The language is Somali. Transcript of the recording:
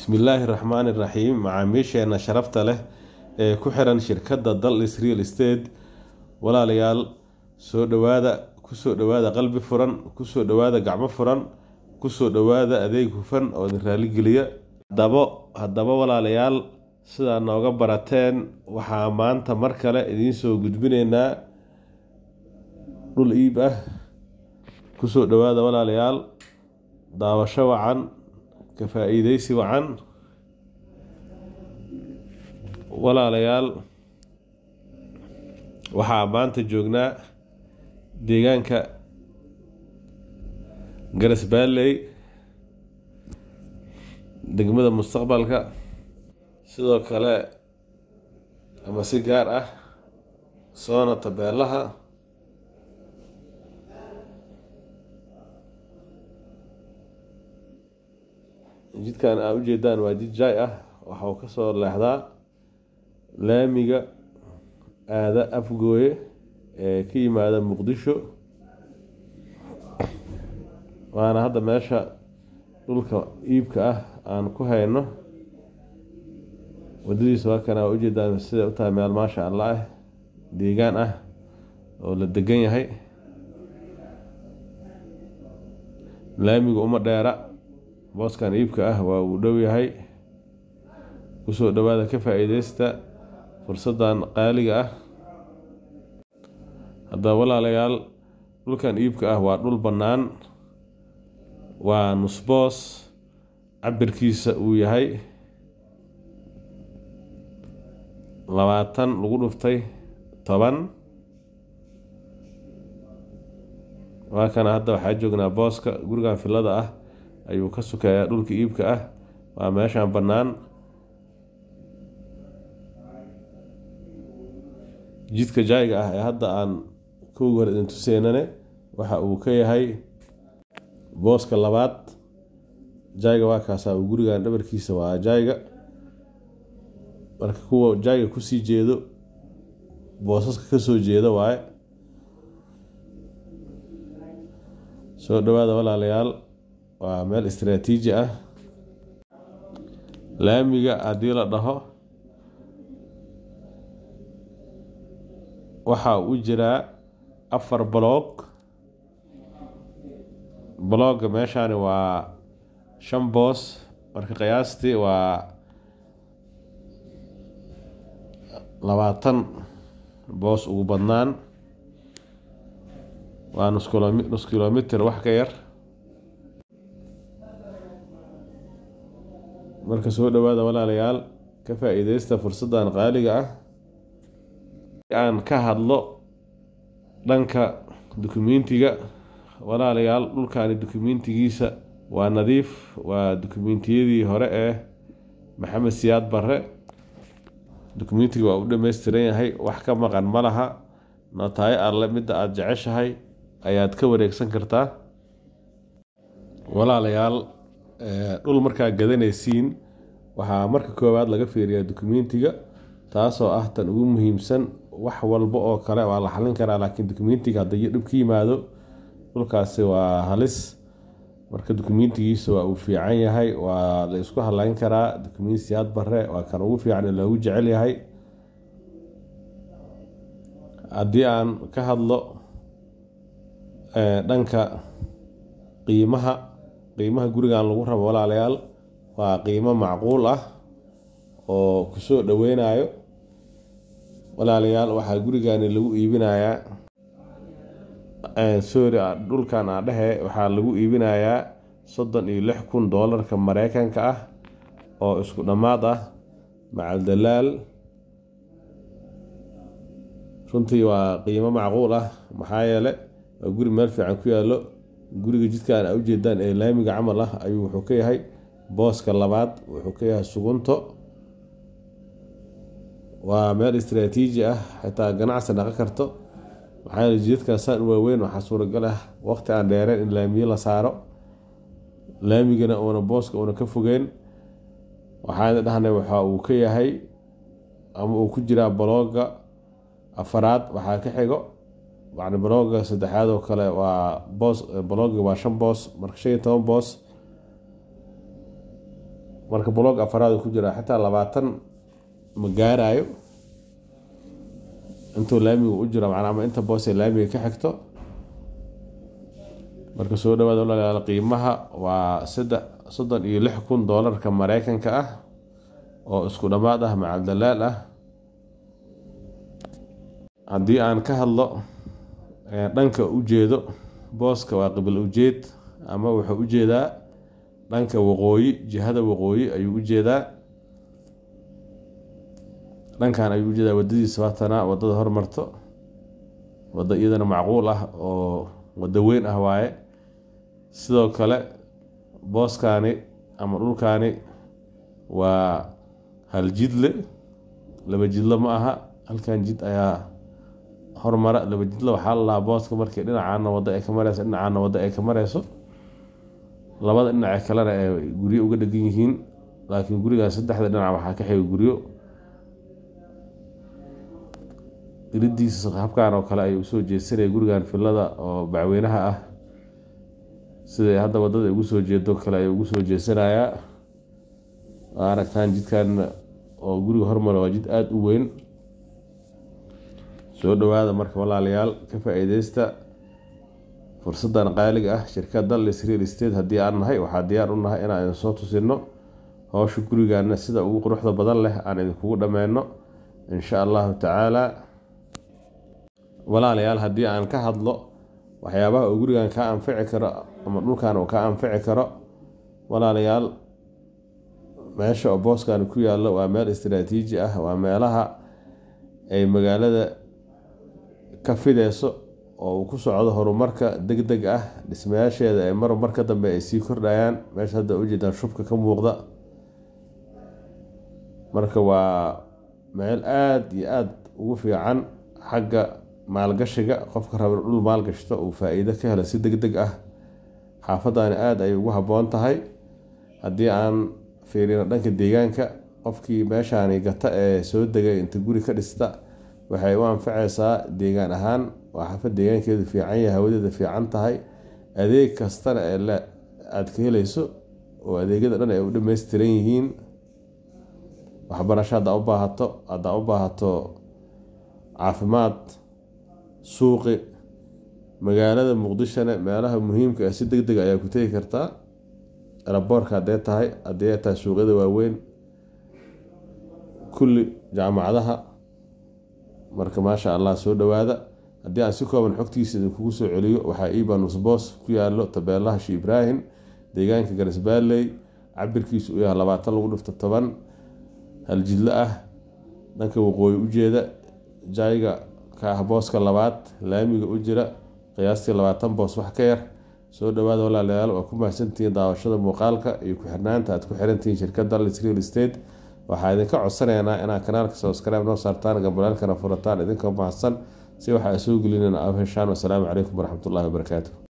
bismillaahi raxmaani raxiim macaamiisheena sharafta leh ee ku xiran shirkadda dallis real estate walaalayaal soo dhowaada ku soo dhawaada qalbi furan kusoo dhowaada gacmo furan ku soo dhawaada adeeg hufan oo idin raaligeliya hadabo haddaba walaalayaal sidaa nooga barateen waxaa maanta mar kale idiin soo gudbinaynaa dhul iib ah kusoo dhawaada walaalayaal daawasho wacan ka faa-iideysi wacan walaalayaal waxaa maanta joognaa deegaanka garas baalley degmada mustaqbalka sidoo kale ama si gaar ah soona tabeellaha jidkan aa ujeedaan waa jid jay ah waxau kasoo leexdaa laamiga aada afgooye ee ka yimaada muqdisho waana hadda meesha dhulka iibka ah aan ku hayno waddadiisa waa kana waa ujeedaan siday u tahay meel maasha allah ah deegaan ah oo la degan yahay laamiga uma dheera booskan iibka ah waa uu dhow yahay kusoo dhowaada ka faa-iideysta fursadan qaaliga ah haddaba walaalayaal dhulkan iibka ah waa dhul bannaan waa nusboos cabirkiisa uu yahay labaatan lagu dhuftay toban waa kana hadda waxaa joognaa booska gurigan filada ah ayuu ka sukayaa dhulka iibka ah waa meeshaan bannaan jidka jaayga ah ee hadda aan kowgi hore idin tuseynane waxa uu ka yahay booska labaad jaayga waa kaasaa uu gurigan dhabarkiisa waa jaayga marka kuwa jaayiga kusii jeedo boosaska kasoo jeedo waaye soo dhawaada walaalayaal waa meel istaraatiiji ah laamiga haddii la dhaho waxaa u jiraa afar baloog blogga meeshaani waa shan boos marka qiyaastii waa labaatan boos ugu badnaan waa nus kilomiter wax ka yar marka soo dhowaada walaalayaal ka faa-iideysta fursaddan qaaliga ah aan ka hadlo dhanka dukumentiga walaalayaal dhulkaani dukumentigiisa waa nadiif waa dukumentiyadii hore ee maxamed siyaad barre dukumentiga waa u dhammaystiran yahay wax ka maqan ma laha nataayo alle midda aada jeceshahay ayaad ka wareegsan kartaa walaalayaal Eh, dhul markaa gadanaysiin waxaa marka koowaad laga fiiriyaa dukumentiga taasoo ah tan ugu muhiimsan wax walba oo kale waa la xalin karaa laakiin dukumentiga haddii dhib ka yimaado dhulkaasi waa halis marka dukumentigiisa waa uu fiican yahay waa la isku halayn karaa dukumentiyaad bare waa kan ugu fiican ee loogu jecel yahay haddii aan ka hadlo eh, dhanka qiimaha qiimaha gurigan lagu rabo walaalayaal waa qiimo macquul ah oo kusoo dhoweynayo walaalayaal waxaa gurigani lagu iibinayaa sorry ah, dhulkan aadhehe waxaa lagu iibinayaa soddon iyo lix kun doolarka maraykanka ah oo isku dhammaad ah macaldalaal runtii waa qiimo macquul ah maxaa yeele waa guri meel fiican ku yaallo guriga jidkaan a ujeedaan ee laamiga camal ah ayuu wuxuu ka yahay booska labaad wuxuu ka yahay sugunto waa meel istraatiiji ah xitaa ganacsi dhaqan karto maxaa yeele jidadkaan saan waaweyn waxaa suuragal ah waqti aan dheereen in laamiyo la saaro laamigana uuna booska uuna ka fogeen waxaana dhahnay waxa uu ka yahay ama uu ku jiraa balooga afaraad waxaa ka xigo yani balooga saddexaad oo kale waa boos balooga waa shan boos marka shan iyo toban boos marka baloog afaraad ku jiraa xataa labaatan ma gaarayo intuu laamiga u jira manaa ama inta boos ee laamiga ka xigto marka soo dhawaada walaalayaal qiimaha waa saddex soddon iyo lix kun doolarka mareykanka ah oo isku dhammaad ah macaldalaal ah haddii aan ka hadlo dhanka ujeedo booska waa qiblo ujeed ama wuxuu ujeedaa dhanka waqooyi jihada waqooyi ayuu ujeedaa dhankan ayuu ujeedaa wadadiisa watana wadada hormarto waddo iyadana macquul ah oo waddo weyn ah waaye sidoo kale booskaani ama dhulkaani waa hal jidle laba jidlo ma aha halkan jid ayaa horumara labajidla waxaa la lalaa booska markii dhinacaana wado ay ka mareyso dhinacaana wado ay ka mareyso labada dhinace kalena ay guryo uga dhegan yihiin laakiin gurigaas saddexda dhinac waxaa ka xiga guryo iridiis habkan oo kale ay usoo jeedsanaya gurigan filada oo bacweynaha ah siday hadda wadada ugu soo jeedo kale ay ugu soo jeedsanayaa aragtaan jidkan oo guriga hormara waa jid aada u weyn soo dhawaada marka walaalayaal ka faa-iideysta fursadan qaaliga ah shirkadda les real state haddii aan nahay waxaa diyaar u nahay inaan idin soo tusino howsha gurigaana sida ugu quruxda badan leh aan idinkugu dhammeyno insha allahu tacaalaa walaalayaal haddii aan ka hadlo waxyaabaha uu gurigan ka anfici karo ama dhulkan uu kaa anfici karo walaalayaal meesha oo booskan ku yaallo waa meel istaraatiiji ah waa meelaha ay magaalada ka fideyso oo uu ku socdo horumarka degdeg ah dhismayaasheeda ee mar marka dambe ay sii kordhayaan meesha hadda ujeedaan shubka ka muuqda marka waa meel aada iyo aada ugu fiican xagga maalgashiga qofka raba dhul maalgashto uu faa-iido ka helo si degdeg ah xaafaddaani aada ayay ugu habboon tahay haddii aan fiirino dhanka deegaanka qofkii meeshaani gata ee soo degay inta guri ka dhista waxay u anfacaysaa deegaan ahaan waa xafad deegaankeedu fiican yahay hawadeeda fiican tahay adeeg kastana aada ka helayso oo adeegyada dhan ay u dhameystiran yihiin waxbarasho haddaa u baahato haddaa u baahato caafimaad suuqi magaalada muqdishona meelaha muhiimka ah si deg deg ah ayaa ku tegi kartaa eraboorka haddee tahay haddii ay tahay suuqyada waaweyn kulli jaamacadaha marka maasha allah soo dhawaada haddii aan si kooban xogtiisa idinkugu soo celiyo waxaa ibanusbos ku yaalo tabeelaha shi ibraahim deegaanka garisbaalley cabirkiisa uu labaatan lagu dhifto toban haljidlo ah dhanka waqooyi ujeeda jayga ka ah booska labaad laamiga u jira qiyaastii labaatan boos wax ka yar soo dhawaada walaalayaal waa ku mahadsantihiin daawashada muuqaalka iyo ku xirnaanta aad ku xirantihiin shirkadda lisreal state waxaa idinka codsanaynaa inaad kanaalka subscribe noo saartaan gambalaalkana furataan idinkoo mahadsan si waxaa isugu gelinayna aab heshaan wasalaamu calaykum waraxmatullahi wabarakaatu